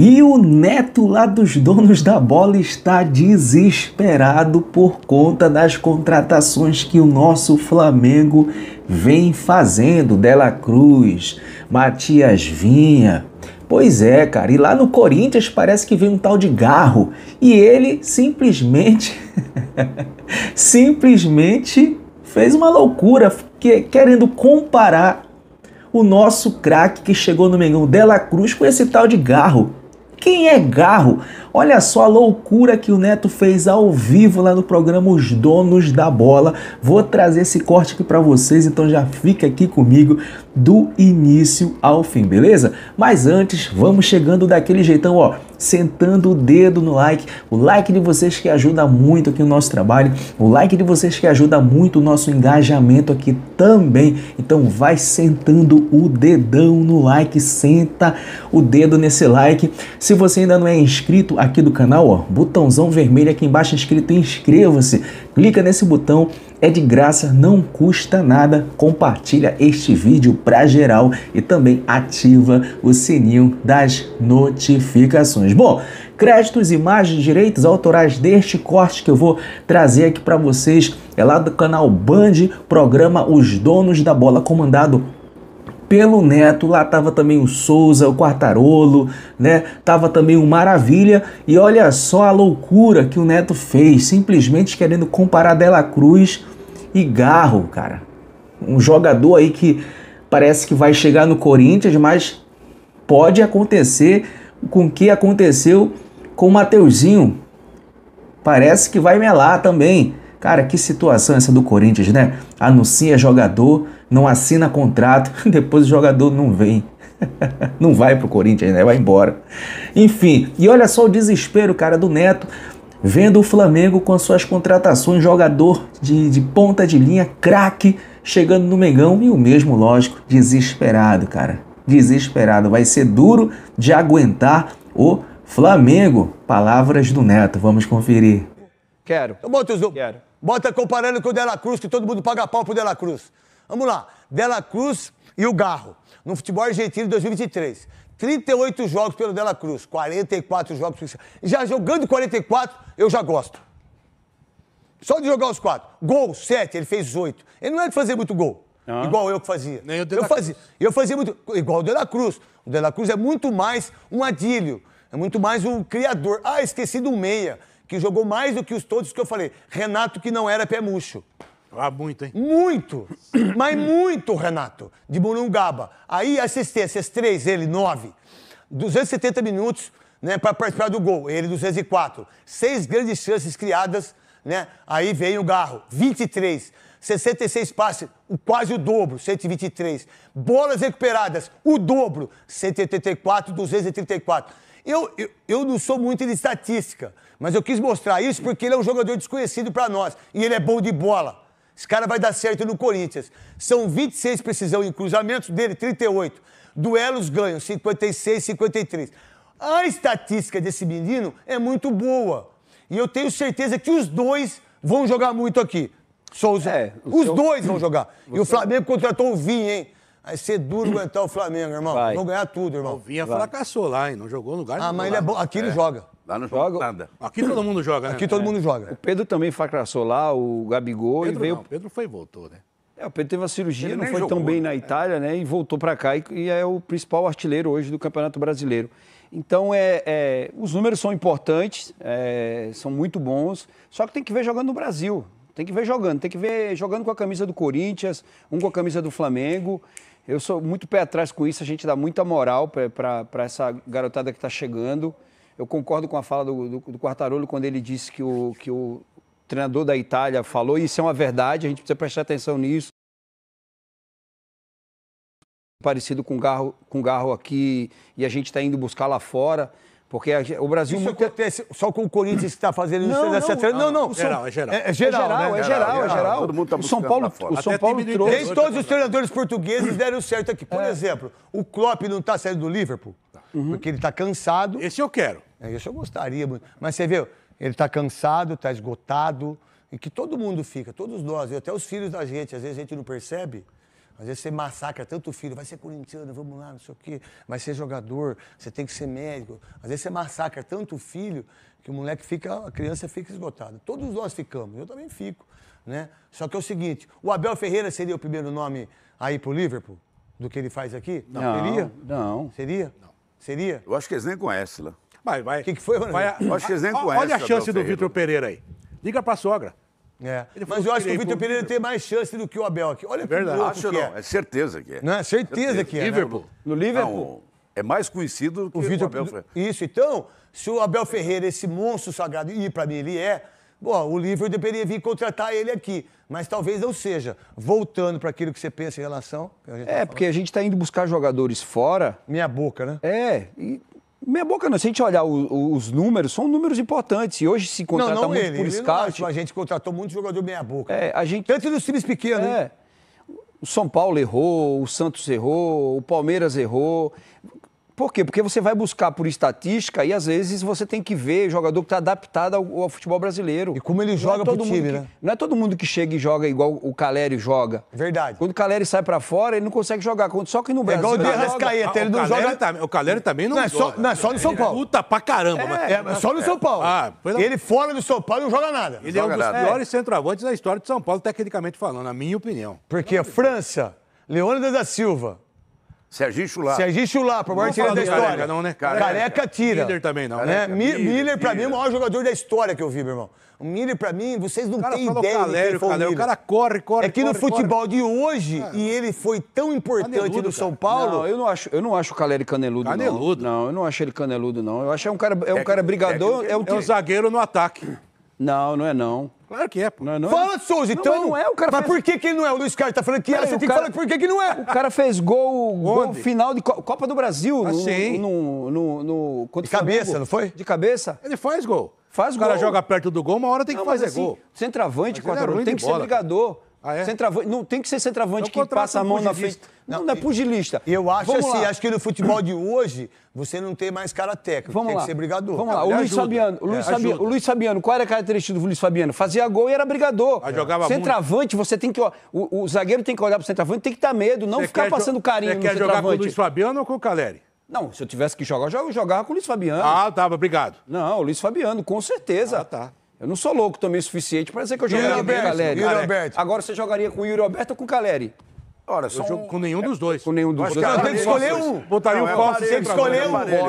E o neto lá dos donos da bola está desesperado por conta das contratações que o nosso Flamengo vem fazendo. Dela Cruz, Matias Vinha, Pois é, cara. E lá no Corinthians parece que vem um tal de garro. E ele simplesmente. simplesmente fez uma loucura, querendo comparar o nosso craque que chegou no Mengão Dela Cruz com esse tal de garro. Quem é Garro? Olha só a loucura que o Neto fez ao vivo lá no programa Os Donos da Bola. Vou trazer esse corte aqui para vocês, então já fica aqui comigo do início ao fim, beleza? Mas antes, vamos chegando daquele jeitão, ó sentando o dedo no like. O like de vocês que ajuda muito aqui o nosso trabalho, o like de vocês que ajuda muito o nosso engajamento aqui também. Então vai sentando o dedão no like, senta o dedo nesse like. Se você ainda não é inscrito aqui do canal, ó, botãozão vermelho aqui embaixo inscrito inscreva-se clica nesse botão, é de graça, não custa nada. Compartilha este vídeo para geral e também ativa o sininho das notificações. Bom, créditos, imagens, direitos autorais deste corte que eu vou trazer aqui para vocês é lá do canal Band, programa Os Donos da Bola, comandado pelo Neto, lá tava também o Souza, o Quartarolo, né? Tava também o Maravilha e olha só a loucura que o Neto fez, simplesmente querendo comparar Dela Cruz e Garro, cara. Um jogador aí que parece que vai chegar no Corinthians, mas pode acontecer com o que aconteceu com o Mateuzinho. Parece que vai melar também. Cara, que situação essa do Corinthians, né? Anuncia jogador não assina contrato, depois o jogador não vem. não vai pro Corinthians, né? Vai embora. Enfim, e olha só o desespero, cara, do Neto, vendo o Flamengo com as suas contratações, jogador de, de ponta de linha, craque, chegando no Mengão, e o mesmo, lógico, desesperado, cara. Desesperado. Vai ser duro de aguentar o Flamengo. Palavras do Neto, vamos conferir. Quero. Eu boto os... Quero. Bota comparando com o Dela Cruz, que todo mundo paga pau pro Dela Cruz. Vamos lá. Dela Cruz e o Garro. No futebol argentino de 2023. 38 jogos pelo Dela Cruz, 44 jogos. Já jogando 44, eu já gosto. Só de jogar os quatro. Gol, sete, ele fez oito. Ele não é de fazer muito gol. Ah. Igual eu que fazia. Nem o eu fazia. Cruz. Eu fazia muito. Igual o Dela Cruz. O Dela Cruz é muito mais um adílio. É muito mais um criador. Ah, esqueci do meia, que jogou mais do que os todos que eu falei. Renato, que não era pé murcho. Ah, muito, hein? Muito! mas muito, Renato, de Morungaba. Aí assistências três, ele, nove. 270 minutos né, para participar do gol, ele 204. Seis grandes chances criadas, né? Aí veio o Garro, 23. 66 passes, quase o dobro, 123. Bolas recuperadas, o dobro, 184, 234. Eu, eu, eu não sou muito de estatística, mas eu quis mostrar isso porque ele é um jogador desconhecido para nós e ele é bom de bola. Esse cara vai dar certo no Corinthians. São 26 precisão em cruzamentos, dele 38. Duelos ganhos, 56, 53. A estatística desse menino é muito boa. E eu tenho certeza que os dois vão jogar muito aqui. Souza. É, os seu... dois vão jogar. Você... E o Flamengo contratou o Vinha, hein? Vai ser duro aguentar o Flamengo, irmão. Vai. Vão ganhar tudo, irmão. O Vinha é fracassou lá, hein? Não jogou lugar Ah, mas ele é bom. Aqui é. ele joga. Lá não joga, nada. Aqui todo mundo joga, né? Aqui todo é. mundo joga. O Pedro também fracassou lá, o Gabigol Pedro e veio. Não, Pedro foi e voltou, né? É, o Pedro teve uma cirurgia, não foi jogou, tão bem né? na Itália, né? E voltou para cá e, e, é o principal artilheiro hoje do Campeonato Brasileiro. Então, é, é os números são importantes, é, são muito bons, só que tem que ver jogando no Brasil. Tem que ver jogando, tem que ver jogando com a camisa do Corinthians, um com a camisa do Flamengo. Eu sou muito pé atrás com isso, a gente dá muita moral para essa garotada que está chegando. Eu concordo com a fala do, do, do Quartarolo quando ele disse que o, que o treinador da Itália falou, e isso é uma verdade, a gente precisa prestar atenção nisso. Parecido com o Garro, com Garro aqui, e a gente está indo buscar lá fora. Porque a, o Brasil. Isso muito... acontece só com o Corinthians que está fazendo isso não, nessa né? não, não, não, não. É geral, é geral. É, é, geral, é geral, né? é, é geral, geral é geral. Todo mundo tá o São Paulo, O São Paulo trouxe. Nem todos os treinadores portugueses deram certo aqui. Por exemplo, o Klopp não está saindo do Liverpool, uhum. porque ele está cansado. Esse eu quero. É, isso eu gostaria muito. Mas você viu, ele está cansado, está esgotado, e que todo mundo fica, todos nós, até os filhos da gente, às vezes a gente não percebe. Às vezes você massacra tanto filho, vai ser corintiano, vamos lá, não sei o quê, vai ser jogador, você tem que ser médico. Às vezes você massacra tanto filho que o moleque fica, a criança fica esgotada. Todos nós ficamos, eu também fico. Né? Só que é o seguinte: o Abel Ferreira seria o primeiro nome aí pro Liverpool? Do que ele faz aqui? Não. Seria? Não. Seria? Não. Seria? Eu acho que eles nem conhecem lá mas vai. O que, que foi, Vai, acho que eles nem conhecem. Olha é a chance do Vitor Pereira aí. Liga pra sogra. É. Mas eu acho que o Vitor Pereira tem mais chance do que o Abel aqui. Olha Verdade. Acho que não. É. é certeza que é. Não, é certeza, certeza. que é. Né, Liverpool. Né? No Liverpool. Não, é mais conhecido que o, Victor, o Abel Ferreira. Isso, então, se o Abel Ferreira, esse monstro sagrado, e para mim ele é, bom, o Liverpool deveria vir contratar ele aqui. Mas talvez não seja. Voltando para aquilo que você pensa em relação. Tá é, tá porque a gente está indo buscar jogadores fora. Minha boca, né? É, e Meia boca não. Se a gente olhar o, os números, são números importantes. E hoje se contrata não, não muito ele, por ele scout. a gente contratou muito jogador meia boca. É, a gente... Tanto nos times pequenos. É. O São Paulo errou, o Santos errou, o Palmeiras errou. Por quê? Porque você vai buscar por estatística e às vezes você tem que ver jogador que está adaptado ao, ao, futebol brasileiro. E como ele não é joga é todo pro time, né? Que, não é todo mundo que chega e joga igual o Caleri joga. Verdade. Quando o Caleri sai para fora, ele não consegue jogar. Só que no Brasil. É igual o Dias Rascaeta, ele não ah, joga. Tá, o Caleri também não, não é joga. Só, não é só no São Paulo. Puta pra caramba. É, é só no São Paulo. Ah, ele fora do São Paulo não joga nada. Ele joga é um dos nada. piores centroavantes da história de São Paulo, tecnicamente falando, na minha opinião. Porque a França, Leônidas da Silva, Serginho Chulá. Serginho Chulá, pra maior tira da história. Careca, não, né? Careca, careca tira. Miller também não. né? Miller, Miller, pra miller. mim, o maior jogador da história que eu vi, meu irmão. O Miller, pra mim, vocês não têm ideia Calério, de quem O cara corre, corre, É que corre, no futebol corre. de hoje, é. e ele foi tão importante no São Paulo... Não, eu não acho, eu não acho o Calério caneludo, caneludo, não. Não, eu não acho ele caneludo, não. Eu acho que é um cara, é um cara brigador... É, um, é um zagueiro no ataque. Não, não é não. Claro que é, pô. Não é, não Fala, é. Souza, então. Não, mas não é, o cara Mas fez... por que, que ele não é? O Luiz Carlos tá falando que é, você tem cara... que falar por que, que não é. O cara fez gol, gol final de Copa do Brasil. Assim. No, no, no, no... de cabeça, Flamengo. não foi? De cabeça. Ele faz gol. Faz o gol. O cara joga perto do gol, uma hora tem que não, fazer assim, gol. Centroavante, quatro, tem que ser ligador. Ah, é? centroavante, não tem que ser centroavante é que passa a mão pugilista. na frente. Não, não é pugilista. Eu acho Vamos assim, lá. acho que no futebol de hoje você não tem mais cara técnico Vamos tem lá. que ser brigador. Vamos lá, o Luiz, Fabiano, o, Luiz é, Fabiano, o Luiz Fabiano, qual era a característica do Luiz Fabiano? Fazia gol e era brigador. É. Jogava centroavante, muito. você tem que, ó, o, o, zagueiro tem que olhar pro centroavante, tem que ter medo, não você ficar passando carinho no quer centroavante. jogar com o Luiz Fabiano ou com o Caleri? Não, se eu tivesse que jogar, eu jogava com o Luiz Fabiano. Ah, tava, tá, obrigado. Não, o Luiz Fabiano, com certeza. Ah, tá. Eu não sou louco também o suficiente para dizer que eu jogaria com o Caleri. Alberto. Agora, você jogaria com o Yuri Alberto ou com o Caleri? Ora, só jogo um... com nenhum dos dois. Com nenhum dos dois. você tem que escolher um. Botaria não, falso é sempre. É é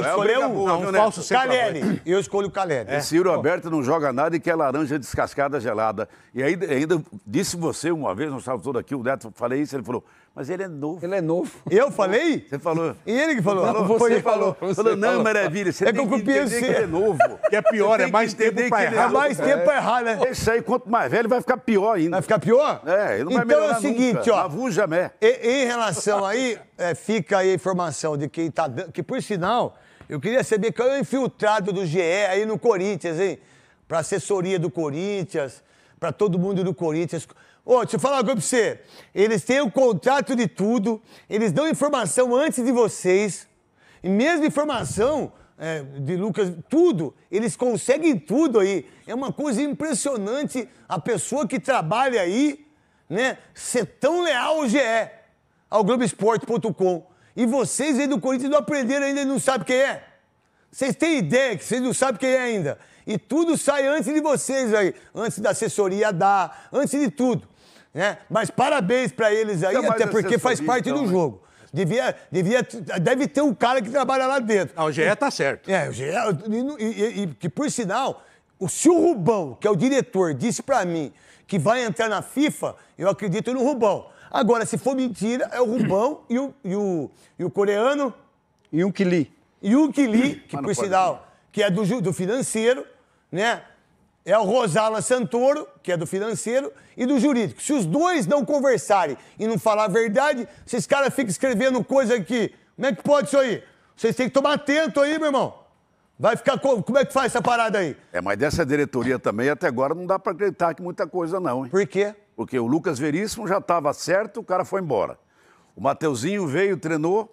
escolheu um. Não, um falso sempre. Calene. Eu escolho o Calene. É. Ciro Alberto não joga nada e quer laranja descascada gelada. E aí, ainda disse você uma vez, nós estávamos todos aqui, o Neto, falei isso, ele falou, mas ele é novo. Ele é novo. Eu falei? Você falou. E ele que falou? falou. Você falou. falou. Você falou, não, falou. maravilha, você é tem que copiei que ele é novo. Que é pior, é, é mais tempo pra errar. É mais tempo pra errar, né? Isso aí, quanto mais velho, vai ficar pior ainda. Vai ficar pior? É, ele não vai melhorar Então é o seguinte, ó. avuja merda. E, em relação aí, é, fica aí a informação de quem tá dando. Que por sinal, eu queria saber qual é o infiltrado do GE aí no Corinthians, hein? Pra assessoria do Corinthians, pra todo mundo do Corinthians. Ô, deixa eu falar uma coisa pra você. Eles têm o contrato de tudo, eles dão informação antes de vocês, e mesmo informação é, de Lucas, tudo, eles conseguem tudo aí. É uma coisa impressionante a pessoa que trabalha aí né, ser é tão leal ao GE, ao Globoesporte.com. E vocês aí do Corinthians não aprenderam ainda e não sabem quem é. Vocês têm ideia que vocês não sabem quem é ainda. E tudo sai antes de vocês aí, antes da assessoria dar, antes de tudo. Né? Mas parabéns para eles aí, até porque faz parte então, do jogo. Devia, devia, deve ter um cara que trabalha lá dentro. Não, ah, o GE tá certo. É, o GE. E, e, e que, por sinal, o, se o Rubão, que é o diretor, disse para mim que vai entrar na FIFA, eu acredito no Rubão. Agora, se for mentira, é o Rubão e o, e o, e o coreano. E o Kili. E o Kili, que por sinal, que é do, do financeiro, né? É o Rosala Santoro, que é do financeiro, e do jurídico. Se os dois não conversarem e não falar a verdade, esses caras ficam escrevendo coisa aqui. Como é que pode isso aí? Vocês têm que tomar atento aí, meu irmão. Vai ficar como? Como é que faz essa parada aí? É, mas dessa diretoria também até agora não dá para acreditar que muita coisa não, hein? Por quê? Porque o Lucas Veríssimo já estava certo, o cara foi embora. O Mateuzinho veio, treinou,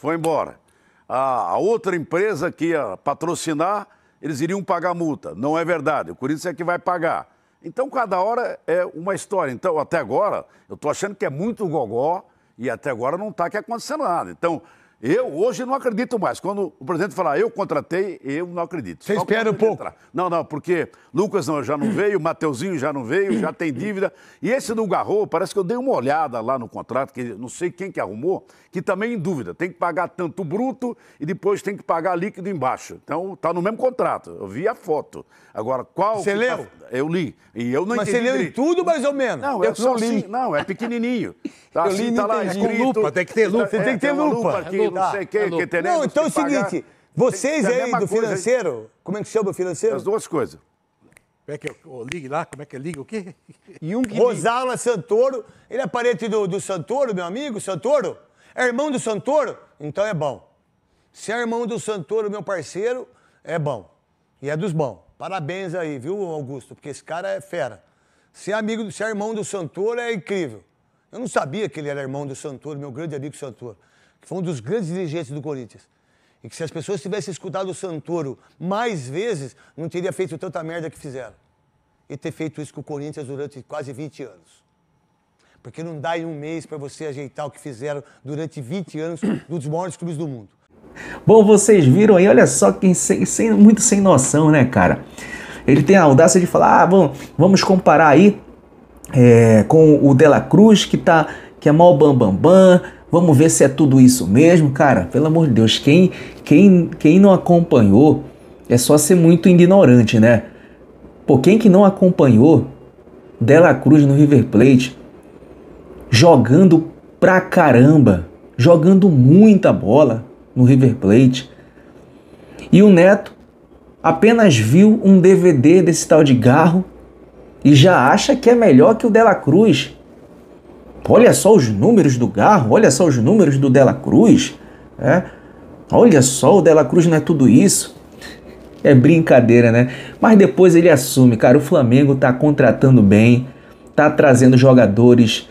foi embora. A, a outra empresa que ia patrocinar, eles iriam pagar multa. Não é verdade. O Corinthians é que vai pagar. Então, cada hora é uma história. Então, até agora, eu estou achando que é muito gogó e até agora não está que acontecendo nada. Então, eu hoje não acredito mais. Quando o presidente falar eu contratei, eu não acredito. Você espera um pouco. Entrar. Não, não, porque Lucas não, já não veio, Mateuzinho já não veio, já tem dívida. E esse do Garro, parece que eu dei uma olhada lá no contrato, que não sei quem que arrumou, que também em dúvida. Tem que pagar tanto bruto e depois tem que pagar líquido embaixo. Então tá no mesmo contrato. Eu vi a foto. Agora, qual. Você tá- leu? Tá... Eu li. E eu não mas entendi. Mas você leu em tudo, mais ou menos? Não, é eu, só li. Assim, não, é pequenininho. Tá, eu assim, li, tá lá, escrito, com lupa, tem que ter lupa. é, tem que ter lupa. lupa aqui, não tá. sei quem, tá que tem Não, então é o seguinte, vocês aí do financeiro, como é que chama o financeiro? As duas coisas. Como é que eu, é? ligue lá? Como é que é liga o quê? Jung Rosala Santoro. Ele é parente do, do Santoro, meu amigo, Santoro? É irmão do Santoro? Então é bom. Se é irmão do Santoro, meu parceiro, é bom. E é dos bons. Parabéns aí, viu, Augusto? Porque esse cara é fera. é amigo, é irmão do Santoro é incrível. Eu não sabia que ele era irmão do Santoro, meu grande amigo Santoro que foi um dos grandes dirigentes do Corinthians. E que se as pessoas tivessem escutado o Santoro mais vezes, não teria feito tanta merda que fizeram. E ter feito isso com o Corinthians durante quase 20 anos. Porque não dá em um mês para você ajeitar o que fizeram durante 20 anos dos maiores clubes do mundo. Bom, vocês viram aí, olha só quem sem, sem, muito sem noção, né, cara? Ele tem a audácia de falar, ah, bom, vamos comparar aí é, com o Dela Cruz, que, tá, que é mal bambambam, bam, bam, Vamos ver se é tudo isso mesmo, cara. Pelo amor de Deus, quem quem quem não acompanhou é só ser muito ignorante, né? Por quem que não acompanhou Dela Cruz no River Plate jogando pra caramba, jogando muita bola no River Plate. E o Neto apenas viu um DVD desse tal de Garro e já acha que é melhor que o Dela Cruz. Olha só os números do Garro, olha só os números do Dela Cruz. Né? Olha só, o Dela Cruz não é tudo isso. É brincadeira, né? Mas depois ele assume, cara, o Flamengo tá contratando bem, tá trazendo jogadores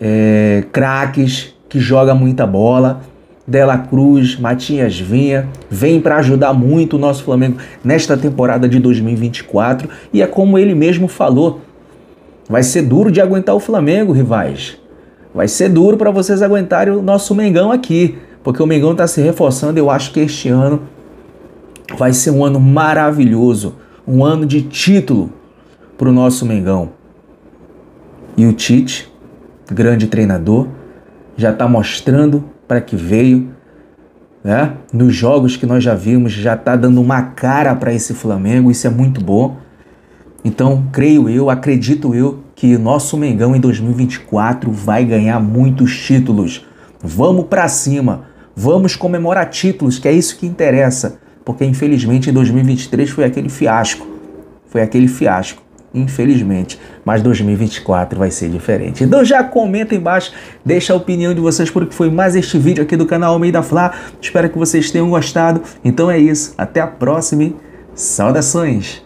é, craques que joga muita bola. Dela Cruz, Matias Vinha, vem para ajudar muito o nosso Flamengo nesta temporada de 2024 e é como ele mesmo falou, vai ser duro de aguentar o Flamengo, rivais. Vai ser duro para vocês aguentarem o nosso Mengão aqui, porque o Mengão está se reforçando. Eu acho que este ano vai ser um ano maravilhoso, um ano de título para o nosso Mengão. E o Tite, grande treinador, já está mostrando para que veio, né? Nos jogos que nós já vimos, já está dando uma cara para esse Flamengo, isso é muito bom. Então, creio eu, acredito eu que nosso Mengão em 2024 vai ganhar muitos títulos. Vamos para cima, vamos comemorar títulos, que é isso que interessa, porque infelizmente em 2023 foi aquele fiasco. Foi aquele fiasco infelizmente. Mas 2024 vai ser diferente. Então já comenta embaixo, deixa a opinião de vocês por que foi mais este vídeo aqui do canal Almeida Flá. Espero que vocês tenham gostado. Então é isso, até a próxima. Saudações!